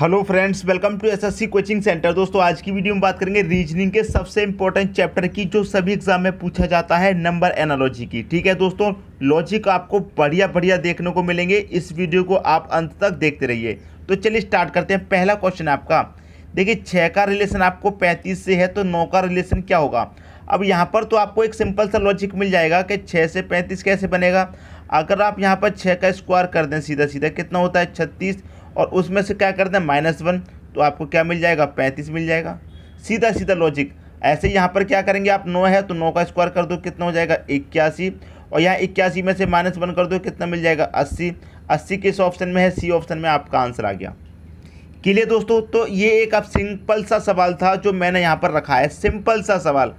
hello friends welcome to SSC coaching centre दोस्तों आज की वीडियो में बात करेंगे रीजनिंग के सबसे इंपॉर्टेंट चैप्टर की जो सभी एग्जाम में पूछा जाता है नंबर एनालॉजी की ठीक है दोस्तों लॉजिक आपको बढ़िया बढ़िया देखने को मिलेंगे इस वीडियो को आप अंत तक देखते रहिए तो चलिए स्टार्ट करते हैं पहला क्वेश्चन आपका देखिए छः का रिलेशन आपको पैंतीस से है तो नौ का रिलेशन क्या होगा अब यहाँ पर तो आपको एक सिंपल सा लॉजिक मिल जाएगा कि छः से पैंतीस कैसे बनेगा अगर आप यहाँ पर छः का स्क्वायर कर दें सीधा सीधा कितना होता है छत्तीस और उसमें से क्या करते हैं माइनस वन तो आपको क्या मिल जाएगा पैंतीस मिल जाएगा सीधा सीधा लॉजिक ऐसे यहाँ पर क्या करेंगे आप नौ है तो नौ का स्क्वायर कर दो कितना हो जाएगा इक्यासी और यहाँ इक्यासी में से माइनस वन कर दो कितना मिल जाएगा अस्सी अस्सी किस ऑप्शन में है सी ऑप्शन में आपका आंसर आ गया क्लियर दोस्तों तो ये एक अब सिंपल सा सवाल था जो मैंने यहाँ पर रखा है सिंपल सा सवाल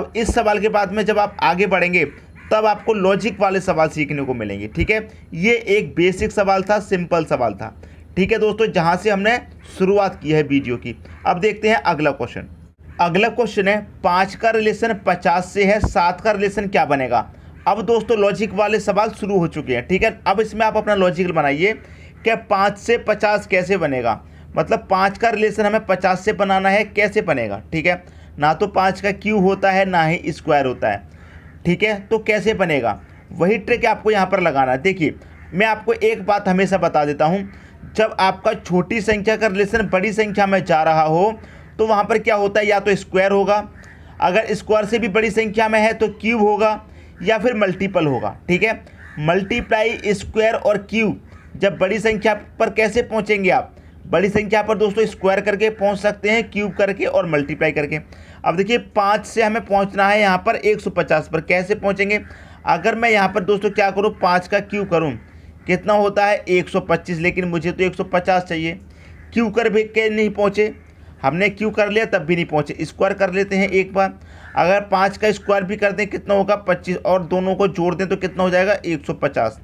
अब इस सवाल के बाद में जब आप आगे बढ़ेंगे तब आपको लॉजिक वाले सवाल सीखने को मिलेंगे ठीक है ये एक बेसिक सवाल था सिंपल सवाल था ठीक है दोस्तों जहाँ से हमने शुरुआत की है वीडियो की अब देखते हैं अगला क्वेश्चन अगला क्वेश्चन है पाँच का रिलेशन पचास से है सात का रिलेशन क्या बनेगा अब दोस्तों लॉजिक वाले सवाल शुरू हो चुके हैं ठीक है अब इसमें आप अपना लॉजिक बनाइए कि पाँच से पचास कैसे बनेगा मतलब पाँच का रिलेशन हमें पचास से बनाना है कैसे बनेगा ठीक है ना तो पाँच का क्यू होता है ना ही स्क्वायर होता है ठीक है तो कैसे बनेगा वही ट्रिक आपको यहाँ पर लगाना है देखिए मैं आपको एक बात हमेशा बता देता हूँ जब आपका छोटी संख्या का रिलेशन बड़ी संख्या में जा रहा हो तो वहाँ पर क्या होता है या तो स्क्वायर होगा अगर स्क्वायर से भी बड़ी संख्या में है तो क्यूब होगा या फिर मल्टीपल होगा ठीक है मल्टीप्लाई स्क्वायर और क्यूब जब बड़ी संख्या पर कैसे पहुँचेंगे आप बड़ी संख्या पर दोस्तों स्क्वायर करके पहुँच सकते हैं क्यूब करके और मल्टीप्लाई करके अब देखिए पाँच से हमें पहुँचना है यहाँ पर एक सौ पचास पर कैसे पहुँचेंगे अगर मैं यहाँ पर दोस्तों क्या करूँ पाँच का क्यूब करूँ कितना होता है 125 लेकिन मुझे तो 150 चाहिए क्यू कर भी के नहीं पहुँचे हमने क्यू कर लिया तब भी नहीं पहुँचे स्क्वायर कर लेते हैं एक बार अगर पाँच का स्क्वायर भी कर दें कितना होगा पच्चीस और दोनों को जोड़ दें तो कितना हो जाएगा एक सौ पचास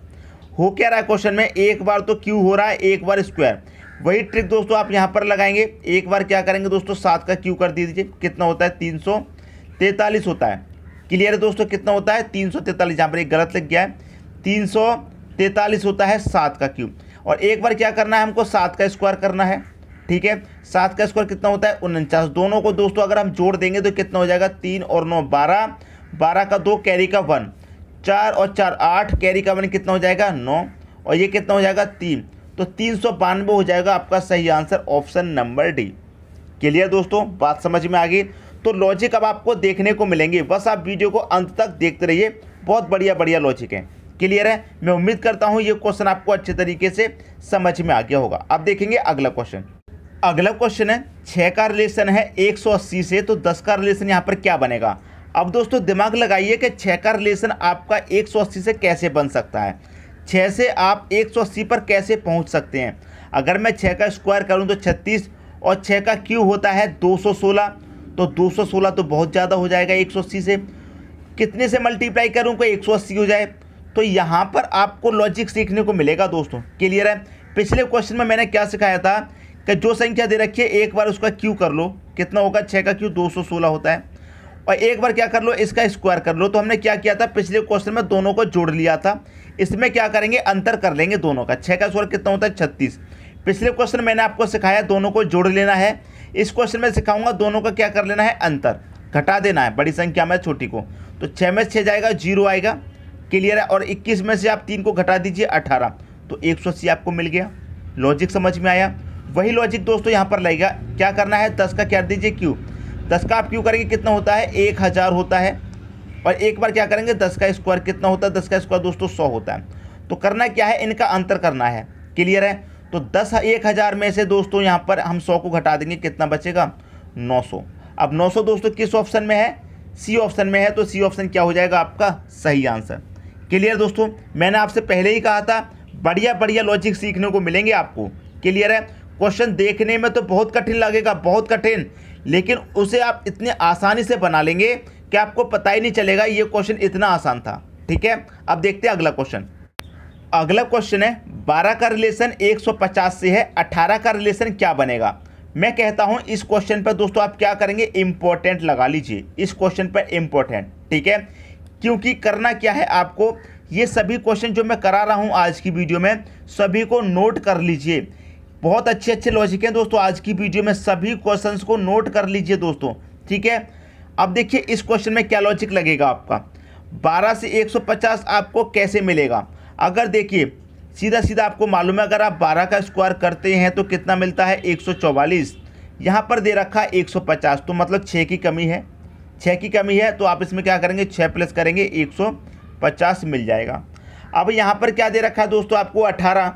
हो क्या रहा है क्वेश्चन में एक बार तो क्यू हो रहा है एक बार स्क्वायर वही ट्रिक दोस्तों आप यहाँ पर लगाएंगे एक बार क्या करेंगे दोस्तों सात का क्यू कर दीजिए कितना होता है तीन सौ तैंतालीस होता है क्लियर है दोस्तों कितना होता है तीन सौ तैंतालीस यहाँ पर एक गलत लग गया है तीन सौ तैंतालीस होता है सात का क्यूब और एक बार क्या करना है हमको सात का स्क्वायर करना है ठीक है सात का स्क्वायर कितना होता है उनचास दोनों को दोस्तों अगर हम जोड़ देंगे तो कितना हो जाएगा तीन और नौ बारह बारह का दो कैरी का वन चार और चार आठ कैरी का वन कितना हो जाएगा नौ और ये कितना हो जाएगा तीन तो तीन सौ बानवे हो जाएगा आपका सही answer option number D clear दोस्तों बात समझ में आ गई तो लॉजिक अब आपको देखने को मिलेंगे बस आप वीडियो को अंत तक देखते रहिए बहुत बढ़िया बढ़िया लॉजिक है क्लियर है मैं उम्मीद करता हूँ ये क्वेश्चन आपको अच्छे तरीके से समझ में आ गया होगा अब देखेंगे अगला क्वेश्चन अगला क्वेश्चन है छः का रिलेशन है एक सौ अस्सी से तो दस का रिलेशन यहाँ पर क्या बनेगा अब दोस्तों दिमाग लगाइए कि छः का रिलेशन आपका एक सौ अस्सी से कैसे बन सकता है छः से आप एक सौ अस्सी पर कैसे पहुँच सकते हैं अगर मैं छः का स्क्वायर करूँ तो छत्तीस और छः का क्यू होता है दो सौ सोलह तो दो सौ सोलह तो बहुत ज़्यादा हो जाएगा एक सौ अस्सी से कितने से मल्टीप्लाई करूँ को एक सौ अस्सी हो जाए तो यहाँ पर आपको लॉजिक सीखने को मिलेगा दोस्तों क्लियर है पिछले क्वेश्चन में मैंने क्या सिखाया था कि जो संख्या दे रखी है एक बार उसका क्यू कर लो कितना होगा छः का क्यू दो सौ सोलह होता है और एक बार क्या कर लो इसका स्क्वायर कर लो तो हमने क्या किया था पिछले क्वेश्चन में दोनों को जोड़ लिया था इसमें क्या करेंगे अंतर कर लेंगे दोनों का छः का स्क्वायर कितना होता है छत्तीस पिछले क्वेश्चन मैंने आपको सिखाया दोनों को जोड़ लेना है इस क्वेश्चन में सिखाऊंगा दोनों का क्या कर लेना है अंतर घटा देना है बड़ी संख्या में छोटी को तो छः में छः जाएगा जीरो आएगा क्लियर है और 21 में से आप तीन को घटा दीजिए 18 तो 180 आपको मिल गया लॉजिक समझ में आया वही लॉजिक दोस्तों यहाँ पर लगेगा क्या करना है दस का क्या दीजिए क्यू दस का आप क्यू करेंगे कितना होता है एक हज़ार होता है और एक बार क्या करेंगे दस का स्क्वायर कितना होता है दस का स्क्वायर दोस्तों सौ होता है तो करना क्या है इनका अंतर करना है क्लियर है तो दस एक हज़ार में से दोस्तों यहाँ पर हम सौ को घटा देंगे कितना बचेगा नौ सौ अब नौ सौ दोस्तों किस ऑप्शन में है सी ऑप्शन में है तो सी ऑप्शन क्या हो जाएगा आपका सही आंसर क्लियर दोस्तों मैंने आपसे पहले ही कहा था बढ़िया बढ़िया लॉजिक सीखने को मिलेंगे आपको क्लियर है क्वेश्चन देखने में तो बहुत कठिन लगेगा बहुत कठिन लेकिन उसे आप इतने आसानी से बना लेंगे कि आपको पता ही नहीं चलेगा ये क्वेश्चन इतना आसान था ठीक है अब देखते हैं अगला क्वेश्चन अगला क्वेश्चन है बारह का रिलेशन एक से है अट्ठारह का रिलेशन क्या बनेगा मैं कहता हूं इस क्वेश्चन पर दोस्तों आप क्या करेंगे इम्पोर्टेंट लगा लीजिए इस क्वेश्चन पर इम्पोर्टेंट ठीक है क्योंकि करना क्या है आपको ये सभी क्वेश्चन जो मैं करा रहा हूँ आज की वीडियो में सभी को नोट कर लीजिए बहुत अच्छे अच्छे लॉजिक हैं दोस्तों आज की वीडियो में सभी क्वेश्चन को नोट कर लीजिए दोस्तों ठीक है अब देखिए इस क्वेश्चन में क्या लॉजिक लगेगा आपका 12 से 150 आपको कैसे मिलेगा अगर देखिए सीधा सीधा आपको मालूम है अगर आप 12 का स्क्वायर करते हैं तो कितना मिलता है 144 यहाँ पर दे रखा है 150 तो मतलब 6 की कमी है छः की कमी है तो आप इसमें क्या करेंगे छः प्लस करेंगे एक सौ पचास मिल जाएगा अब यहाँ पर क्या दे रखा है दोस्तों आपको अठारह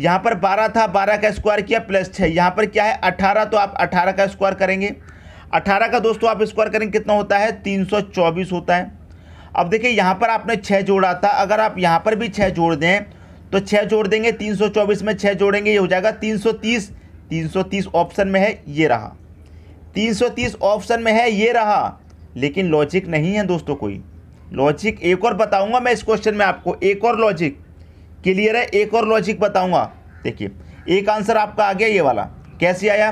यहाँ पर बारह था बारह का स्क्वायर किया प्लस छः यहाँ पर क्या है अठारह तो आप अठारह का स्क्वायर करेंगे अठारह का दोस्तों आप स्क्वायर करेंगे कितना होता है तीन सौ चौबीस होता है अब देखिए यहाँ पर आपने छः जोड़ा था अगर आप यहाँ पर भी छः जोड़ दें तो छः जोड़ देंगे तीन सौ चौबीस में छः जोड़ेंगे ये हो जाएगा तीन सौ तीस तीन सौ तीस ऑप्शन में है ये रहा तीन सौ तीस ऑप्शन में है ये रहा लेकिन लॉजिक नहीं है दोस्तों कोई लॉजिक एक और बताऊंगा मैं इस क्वेश्चन में आपको एक और लॉजिक क्लियर है एक और लॉजिक बताऊंगा देखिए एक आंसर आपका आ गया ये वाला कैसे आया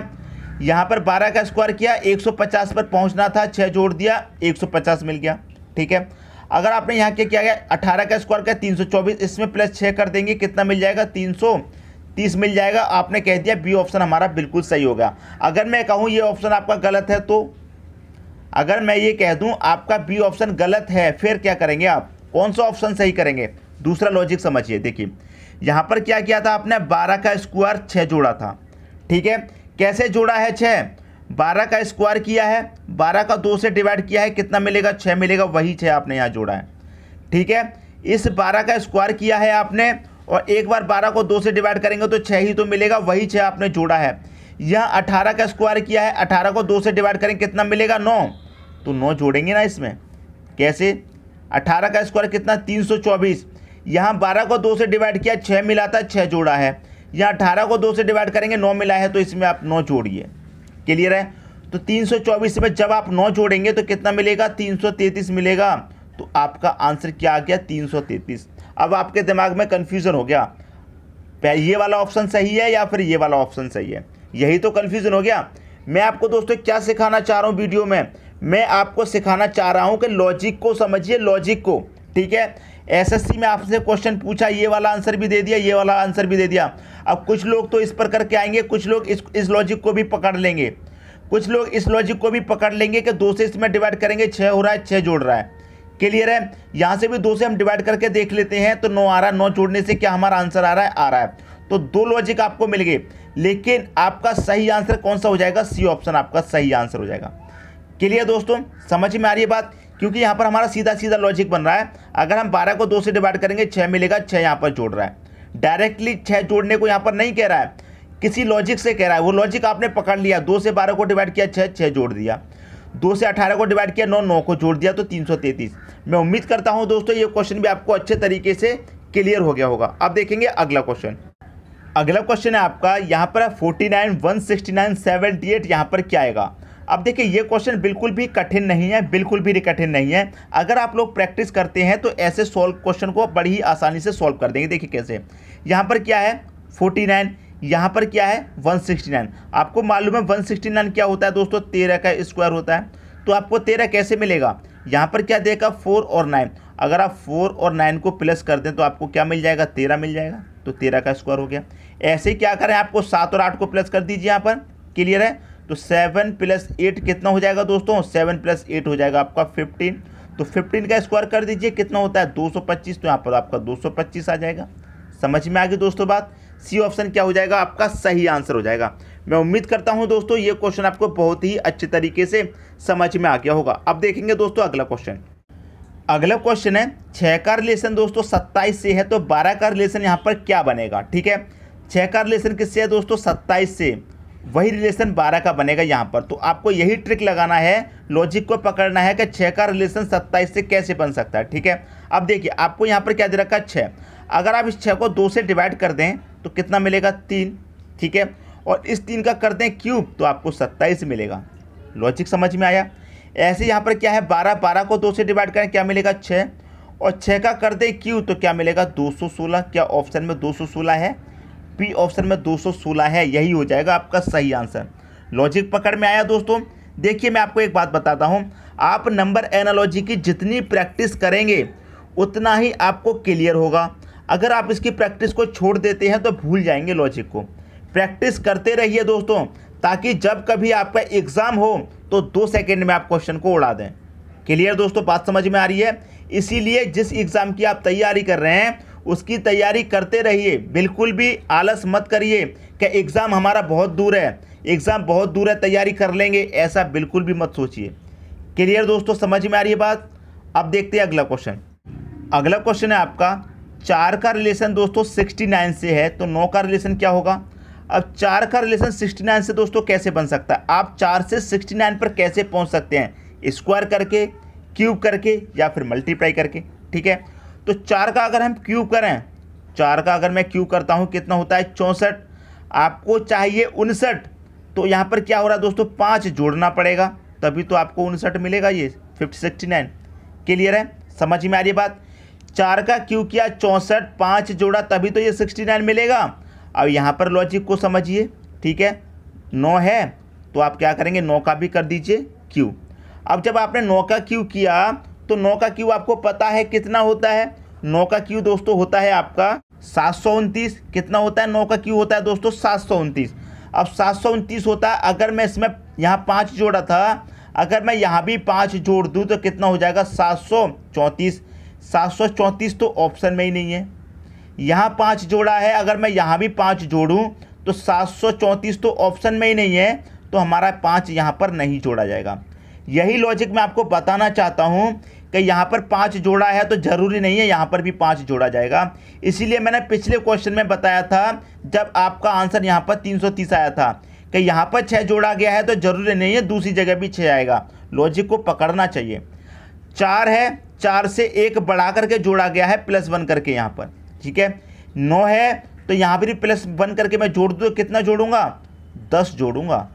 यहाँ पर 12 का स्क्वायर किया 150 पर पहुँचना था छः जोड़ दिया 150 मिल गया ठीक है अगर आपने यहाँ क्या किया गया अठारह का स्क्वायर किया तीन इसमें प्लस छः कर देंगे कितना मिल जाएगा तीन तीस मिल जाएगा आपने कह दिया बी ऑप्शन हमारा बिल्कुल सही होगा अगर मैं कहूँ ये ऑप्शन आपका गलत है तो अगर मैं ये कह दूं आपका बी ऑप्शन गलत है फिर क्या करेंगे आप कौन सा ऑप्शन सही करेंगे दूसरा लॉजिक समझिए देखिए यहाँ पर क्या किया था आपने बारह का स्क्वायर छः जोड़ा था ठीक है कैसे जोड़ा है छः बारह का स्क्वायर किया है बारह का दो से डिवाइड किया है कितना मिलेगा छः मिलेगा वही छः आपने यहाँ जोड़ा है ठीक है इस बारह का स्क्वायर किया है आपने और एक बार बारह को दो से डिवाइड करेंगे तो छः ही तो मिलेगा वही छः आपने जोड़ा है यह अठारह का स्क्वायर किया है अठारह को दो से डिवाइड करेंगे कितना मिलेगा नौ तो नौ जोड़ेंगे ना इसमें कैसे अठारह का स्क्वायर कितना तीन सौ चौबीस यहाँ बारह को दो से डिवाइड किया छः मिला था छः जोड़ा है यहाँ अठारह को दो से डिवाइड करेंगे नौ मिला है तो इसमें आप नौ जोड़िए क्लियर है तो तीन सौ चौबीस में जब आप नौ जोड़ेंगे तो कितना मिलेगा तीन सौ तैंतीस मिलेगा तो आपका आंसर क्या आ गया तीन सौ तैंतीस अब आपके दिमाग में कन्फ्यूज़न हो गया ये वाला ऑप्शन सही है या फिर ये वाला ऑप्शन सही है यही तो कन्फ्यूज़न हो गया मैं आपको दोस्तों क्या सिखाना चाह रहा हूँ वीडियो में मैं आपको सिखाना चाह रहा हूँ कि लॉजिक को समझिए लॉजिक को ठीक है एसएससी में आपसे क्वेश्चन पूछा ये वाला आंसर भी दे दिया ये वाला आंसर भी दे दिया अब कुछ लोग तो इस पर करके आएंगे कुछ लोग इस इस लॉजिक को भी पकड़ लेंगे कुछ लोग इस लॉजिक को भी पकड़ लेंगे कि दो से इसमें डिवाइड करेंगे छः हो रहा है छः जोड़ रहा है क्लियर है यहाँ से भी दो से हम डिवाइड करके देख लेते हैं तो नौ आ रहा है नौ जोड़ने से क्या हमारा आंसर आ रहा है आ रहा है तो दो लॉजिक आपको मिल गए लेकिन आपका सही आंसर कौन सा हो जाएगा सी ऑप्शन आपका सही आंसर हो जाएगा क्लियर दोस्तों समझ में आ रही है बात क्योंकि यहाँ पर हमारा सीधा सीधा लॉजिक बन रहा है अगर हम बारह को दो से डिवाइड करेंगे छः मिलेगा छः यहाँ पर जोड़ रहा है डायरेक्टली छः जोड़ने को यहाँ पर नहीं कह रहा है किसी लॉजिक से कह रहा है वो लॉजिक आपने पकड़ लिया दो से बारह को डिवाइड किया छः छः जोड़ दिया दो से अठारह को डिवाइड किया नौ नौ को जोड़ दिया तो तीन सौ तैंतीस मैं उम्मीद करता हूँ दोस्तों ये क्वेश्चन भी आपको अच्छे तरीके से क्लियर हो गया होगा अब देखेंगे अगला क्वेश्चन अगला क्वेश्चन है आपका यहाँ पर forty nine one sixty nine seventy eight यहाँ पर क्या आएगा अब देखिए ये क्वेश्चन बिल्कुल भी कठिन नहीं है बिल्कुल भी कठिन नहीं है अगर आप लोग प्रैक्टिस करते हैं तो ऐसे सॉल्व क्वेश्चन को बड़ी आसानी से सॉल्व कर देंगे देखिए कैसे यहाँ पर क्या है फोर्टी नाइन यहाँ पर क्या है वन सिक्सटी नाइन आपको मालूम है वन सिक्सटी नाइन क्या होता है दोस्तों तेरह का स्क्वायर होता है तो आपको तेरह कैसे मिलेगा यहाँ पर क्या देगा फोर और नाइन अगर आप फोर और नाइन को प्लस कर दें तो आपको क्या मिल जाएगा तेरह मिल जाएगा तो तेरह का स्क्वायर हो गया ऐसे क्या करें आपको सात और आठ को प्लस कर दीजिए यहाँ पर क्लियर है तो सेवन प्लस एट कितना हो जाएगा दोस्तों सेवन प्लस एट हो जाएगा आपका फिफ्टीन तो फिफ्टीन का स्क्वायर कर दीजिए कितना होता है दो सौ पच्चीस तो यहाँ पर आपका दो सौ पच्चीस आ जाएगा समझ में आ गई दोस्तों बात सी ऑप्शन क्या हो जाएगा आपका सही आंसर हो जाएगा मैं उम्मीद करता हूं दोस्तों ये क्वेश्चन आपको बहुत ही अच्छे तरीके से समझ में आ गया होगा अब देखेंगे दोस्तों अगला क्वेश्चन अगला क्वेश्चन है छः का रिलेशन दोस्तों सत्ताईस से है तो बारह का रिलेशन यहाँ पर क्या बनेगा ठीक है छः का रिलेशन किससे है दोस्तों सत्ताईस से वही रिलेशन बारह का बनेगा यहाँ पर तो आपको यही ट्रिक लगाना है लॉजिक को पकड़ना है कि छः का रिलेशन 27 से कैसे बन सकता है ठीक है अब देखिए आपको यहाँ पर क्या दे रखा है छः अगर आप इस छः को दो से डिवाइड कर दें तो कितना मिलेगा तीन ठीक है और इस तीन का कर दें क्यूब तो आपको सत्ताईस मिलेगा लॉजिक समझ में आया ऐसे यहाँ पर क्या है बारह बारह को दो से डिवाइड करें क्या मिलेगा छः और छः का कर दें क्यूब तो क्या मिलेगा दो क्या ऑप्शन में दो है पी ऑप्शन में 216 है यही हो जाएगा आपका सही आंसर लॉजिक पकड़ में आया दोस्तों देखिए मैं आपको एक बात बताता हूँ आप नंबर एनालॉजी की जितनी प्रैक्टिस करेंगे उतना ही आपको क्लियर होगा अगर आप इसकी प्रैक्टिस को छोड़ देते हैं तो भूल जाएंगे लॉजिक को प्रैक्टिस करते रहिए दोस्तों ताकि जब कभी आपका एग्ज़ाम हो तो दो सेकेंड में आप क्वेश्चन को उड़ा दें क्लियर दोस्तों बात समझ में आ रही है इसीलिए जिस एग्ज़ाम की आप तैयारी कर रहे हैं उसकी तैयारी करते रहिए बिल्कुल भी आलस मत करिए कि एग्ज़ाम हमारा बहुत दूर है एग्ज़ाम बहुत दूर है तैयारी कर लेंगे ऐसा बिल्कुल भी मत सोचिए क्लियर दोस्तों समझ में आ रही है बात अब देखते हैं अगला क्वेश्चन अगला क्वेश्चन है आपका चार का रिलेशन दोस्तों सिक्सटी नाइन से है तो नौ का रिलेशन क्या होगा अब चार का रिलेशन सिक्सटी नाइन से दोस्तों कैसे बन सकता है आप चार से सिक्सटी नाइन पर कैसे पहुंच सकते हैं स्क्वायर करके क्यूब करके या फिर मल्टीप्लाई करके ठीक है तो चार का अगर हम क्यूब करें चार का अगर मैं क्यूब करता हूँ कितना होता है चौंसठ आपको चाहिए उनसठ तो यहाँ पर क्या हो रहा है दोस्तों पाँच जोड़ना पड़ेगा तभी तो आपको उनसठ मिलेगा ये फिफ्टी सिक्सटी नाइन क्लियर है समझ में आ रही बात चार का क्यू किया चौंसठ पाँच जोड़ा तभी तो ये सिक्सटी नाइन मिलेगा अब यहाँ पर लॉजिक को समझिए ठीक है नौ है तो आप क्या करेंगे नौ का भी कर दीजिए क्यू अब जब आपने नौ का क्यू किया तो नौ का क्यू आपको पता है कितना होता है नौ का क्यू दोस्तों होता है आपका सात सौ उनतीस कितना होता है नौ का क्यू होता है दोस्तों सात सौ उनतीस अब सात सौ उनतीस होता है अगर मैं इसमें यहाँ पाँच जोड़ा था अगर मैं यहाँ भी पाँच जोड़ दूँ तो कितना हो जाएगा सात सौ चौंतीस सात सौ चौंतीस तो ऑप्शन में ही नहीं है यहाँ पाँच जोड़ा है अगर मैं यहाँ भी पाँच जोड़ूँ तो सात सौ चौंतीस तो ऑप्शन में ही नहीं है तो हमारा पाँच यहाँ पर नहीं जोड़ा जाएगा यही लॉजिक मैं आपको बताना चाहता हूँ कि यहाँ पर पाँच जोड़ा है तो ज़रूरी नहीं है यहाँ पर भी पाँच जोड़ा जाएगा इसीलिए मैंने पिछले क्वेश्चन में बताया था जब आपका आंसर यहाँ पर 330 आया था कि यहाँ पर छः जोड़ा गया है तो ज़रूरी नहीं है दूसरी जगह भी छः आएगा लॉजिक को पकड़ना चाहिए चार है चार से एक बढ़ा करके जोड़ा गया है प्लस वन करके यहाँ पर ठीक है नौ है तो यहाँ पर भी प्लस वन करके मैं जोड़ दूँ तो कितना जोड़ूंगा दस जोड़ूंगा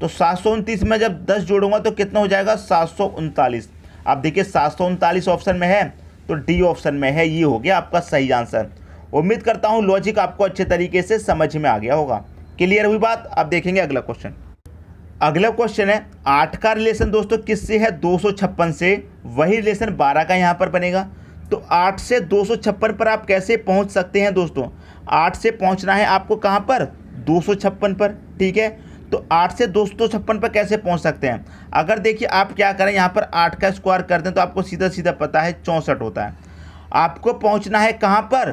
तो सात में जब दस जोड़ूंगा तो कितना हो जाएगा सात आप देखिए सात ऑप्शन में है तो डी ऑप्शन में है ये हो गया आपका सही आंसर उम्मीद करता हूँ लॉजिक आपको अच्छे तरीके से समझ में आ गया होगा क्लियर हुई बात अब देखेंगे अगला क्वेश्चन अगला क्वेश्चन है आठ का रिलेशन दोस्तों किससे है दो से वही रिलेशन बारह का यहाँ पर बनेगा तो आठ से दो पर आप कैसे पहुँच सकते हैं दोस्तों आठ से पहुँचना है आपको कहाँ पर दो पर ठीक है तो आठ से दो सौ छप्पन पर कैसे पहुँच सकते हैं अगर देखिए आप क्या करें यहाँ पर आठ का स्क्वायर कर दें तो आपको सीधा सीधा पता है चौंसठ होता है आपको पहुँचना है कहाँ पर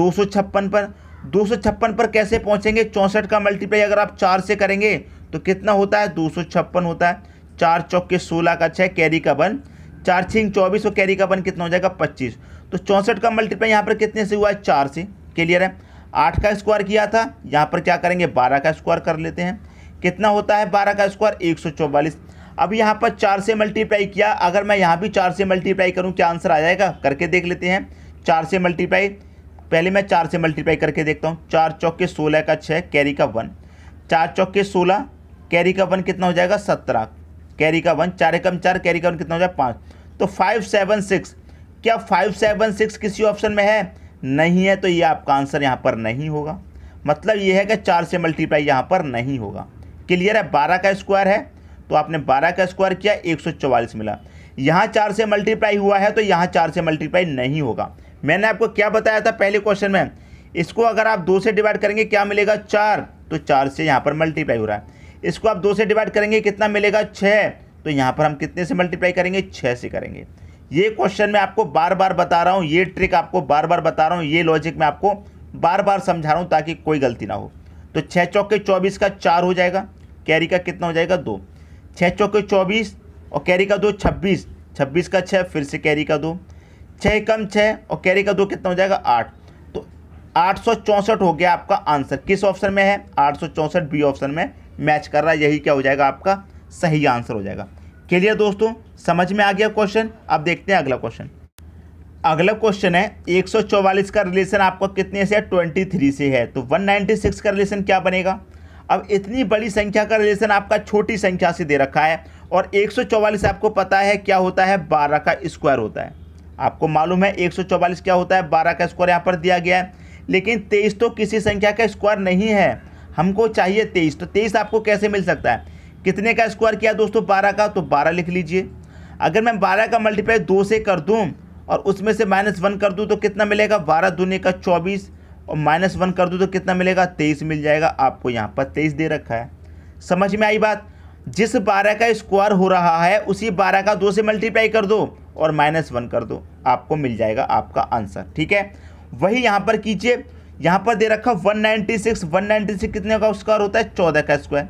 दो सौ छप्पन पर दो सौ छप्पन पर कैसे पहुँचेंगे चौंसठ का मल्टीप्लाई अगर आप चार से करेंगे तो कितना होता है दो सौ छप्पन होता है चार चौके सोलह का छः कैरी का वन चार छिंग चौबीस और तो कैरी का वन कितना हो जाएगा पच्चीस तो चौंसठ का मल्टीप्लाई यहाँ पर कितने से हुआ है चार से क्लियर है आठ का स्क्वायर किया था यहाँ पर क्या करेंगे बारह का स्क्वायर कर लेते हैं कितना होता है बारह का स्क्वायर एक सौ चौवालीस अब यहाँ पर चार से मल्टीप्लाई किया अगर मैं यहाँ भी चार से मल्टीप्लाई करूँ क्या आंसर आ जाएगा करके देख लेते हैं चार से मल्टीप्लाई पहले मैं चार से मल्टीप्लाई करके देखता हूँ चार चौके सोलह का छः कैरी का वन चार चौके सोलह कैरी का वन कितना हो जाएगा सत्रह कैरी का वन चार एकम चार कैरी का वन कितना हो जाएगा पाँच तो फाइव सेवन सिक्स क्या फाइव सेवन सिक्स किसी ऑप्शन में है नहीं है तो ये आपका आंसर यहाँ पर नहीं होगा मतलब ये है कि चार से मल्टीप्लाई यहाँ पर नहीं होगा क्लियर है बारह का स्क्वायर है तो आपने बारह का स्क्वायर किया एक मिला यहाँ चार से मल्टीप्लाई हुआ है तो यहाँ चार से मल्टीप्लाई नहीं होगा मैंने आपको क्या बताया था पहले क्वेश्चन में इसको अगर आप दो से डिवाइड करेंगे क्या मिलेगा चार तो चार से यहाँ पर मल्टीप्लाई हो रहा है इसको आप दो से डिवाइड करेंगे कितना मिलेगा छः तो यहाँ पर हम कितने से मल्टीप्लाई करेंगे छः से करेंगे ये क्वेश्चन मैं आपको बार बार बता रहा हूँ ये ट्रिक आपको बार बार बता रहा हूँ ये लॉजिक मैं आपको बार बार समझा रहा हूँ ताकि कोई गलती ना हो तो छः चौके चौबीस का चार हो जाएगा कैरी का कितना हो जाएगा दो छः चौके चौबीस और कैरी का दो छब्बीस छब्बीस का छः फिर से कैरी का दो छः कम छः और कैरी का दो कितना हो जाएगा आठ तो आठ सौ चौंसठ हो गया आपका आंसर किस ऑप्शन में है आठ सौ चौंसठ बी ऑप्शन में मैच कर रहा है यही क्या हो जाएगा आपका सही आंसर हो जाएगा क्लियर दोस्तों समझ में आ गया क्वेश्चन अब देखते हैं अगला क्वेश्चन अगला क्वेश्चन है 144 का रिलेशन आपका कितने से है 23 से है तो 196 का रिलेशन क्या बनेगा अब इतनी बड़ी संख्या का रिलेशन आपका छोटी संख्या से दे रखा है और 144 आपको पता है क्या होता है 12 का स्क्वायर होता है आपको मालूम है 144 क्या होता है 12 का स्क्वायर यहाँ पर दिया गया है लेकिन 23 तो किसी संख्या का स्क्वायर नहीं है हमको चाहिए तेईस तो तेईस आपको कैसे मिल सकता है कितने का स्क्वायर किया दोस्तों बारह का तो बारह लिख लीजिए अगर मैं बारह का मल्टीप्लाई दो से कर दूँ और उसमें से माइनस वन कर दूँ तो कितना मिलेगा बारह दूनी का चौबीस और माइनस वन कर दूँ तो कितना मिलेगा तेईस मिल जाएगा आपको यहाँ पर तेईस दे रखा है समझ में आई बात जिस बारह का स्क्वायर हो रहा है उसी बारह का दो से मल्टीप्लाई कर दो और माइनस वन कर दो आपको मिल जाएगा आपका आंसर ठीक है वही यहाँ पर कीजिए यहाँ पर दे रखा one ninety six one ninety six कितने का स्क्वायर होता है चौदह का स्क्वायर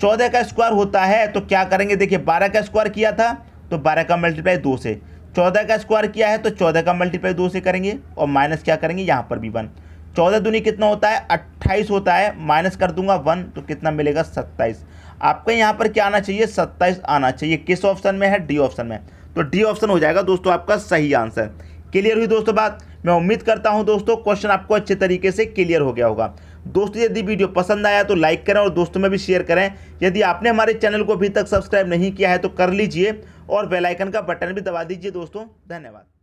चौदह का स्क्वायर होता है तो क्या करेंगे देखिए बारह का स्क्वायर किया था तो बारह का मल्टीप्लाई दो से चौदह का स्क्वायर किया है तो चौदह का मल्टीप्लाई दो से करेंगे और माइनस क्या करेंगे यहाँ पर भी वन चौदह दूनी कितना होता है अट्ठाईस होता है माइनस कर दूंगा वन तो कितना मिलेगा सत्ताईस आपके यहाँ पर क्या आना चाहिए सत्ताईस आना चाहिए किस ऑप्शन में है डी ऑप्शन में तो डी ऑप्शन हो जाएगा दोस्तों आपका सही आंसर क्लियर हुई दोस्तों बात मैं उम्मीद करता हूँ दोस्तों क्वेश्चन आपको अच्छे तरीके से क्लियर हो गया होगा दोस्तों यदि वीडियो पसंद आया तो लाइक करें और दोस्तों में भी शेयर करें यदि आपने हमारे चैनल को अभी तक सब्सक्राइब नहीं किया है तो कर लीजिए और बेलाइकन का बटन भी दबा दीजिए दोस्तों धन्यवाद